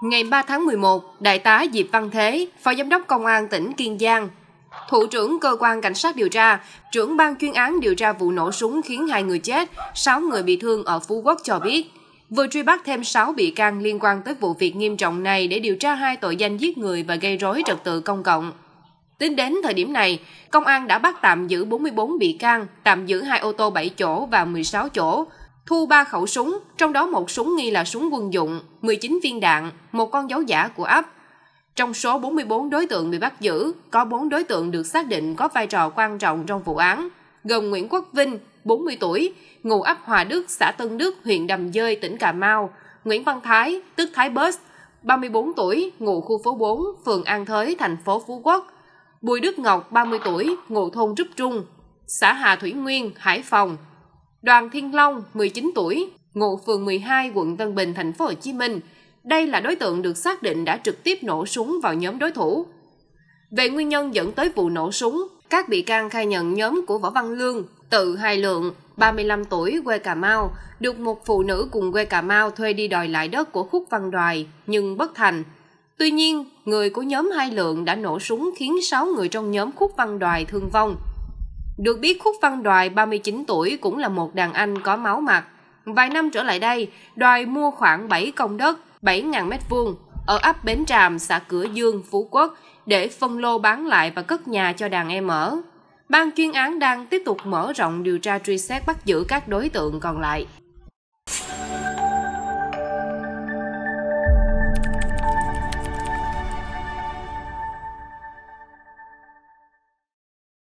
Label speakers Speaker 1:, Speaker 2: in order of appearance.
Speaker 1: Ngày 3 tháng 11, Đại tá Diệp Văn Thế, Phó Giám đốc Công an tỉnh Kiên Giang, Thủ trưởng Cơ quan Cảnh sát điều tra, trưởng ban chuyên án điều tra vụ nổ súng khiến hai người chết, 6 người bị thương ở Phú Quốc cho biết, vừa truy bắt thêm 6 bị can liên quan tới vụ việc nghiêm trọng này để điều tra hai tội danh giết người và gây rối trật tự công cộng. Tính đến thời điểm này, công an đã bắt tạm giữ 44 bị can, tạm giữ hai ô tô 7 chỗ và 16 chỗ, thu 3 khẩu súng, trong đó một súng nghi là súng quân dụng, 19 viên đạn, một con dấu giả của ấp. Trong số 44 đối tượng bị bắt giữ, có 4 đối tượng được xác định có vai trò quan trọng trong vụ án, gồm Nguyễn Quốc Vinh, 40 tuổi, ngụ ấp Hòa Đức, xã Tân Đức, huyện Đầm Dơi, tỉnh Cà Mau, Nguyễn Văn Thái, tức Thái Bớt, 34 tuổi, ngụ khu phố 4, phường An Thới, thành phố Phú Quốc, Bùi Đức Ngọc, 30 tuổi, ngụ thôn Trúc Trung, xã Hà Thủy Nguyên, Hải Phòng, Đoàn Thiên Long, 19 tuổi, ngụ phường 12, quận Tân Bình, thành phố Hồ Chí Minh. Đây là đối tượng được xác định đã trực tiếp nổ súng vào nhóm đối thủ. Về nguyên nhân dẫn tới vụ nổ súng, các bị can khai nhận nhóm của Võ Văn Lương, tự Hai Lượng, 35 tuổi, quê Cà Mau, được một phụ nữ cùng quê Cà Mau thuê đi đòi lại đất của Khúc Văn Đoài, nhưng bất thành. Tuy nhiên, người của nhóm Hai Lượng đã nổ súng khiến 6 người trong nhóm Khúc Văn Đoài thương vong. Được biết Khúc Văn Đoài 39 tuổi cũng là một đàn anh có máu mặt. Vài năm trở lại đây, Đoài mua khoảng 7 công đất, 7.000 m2 ở ấp Bến Tràm, xã Cửa Dương, Phú Quốc để phân lô bán lại và cất nhà cho đàn em ở. Ban chuyên án đang tiếp tục mở rộng điều tra truy xét bắt giữ các đối tượng còn lại.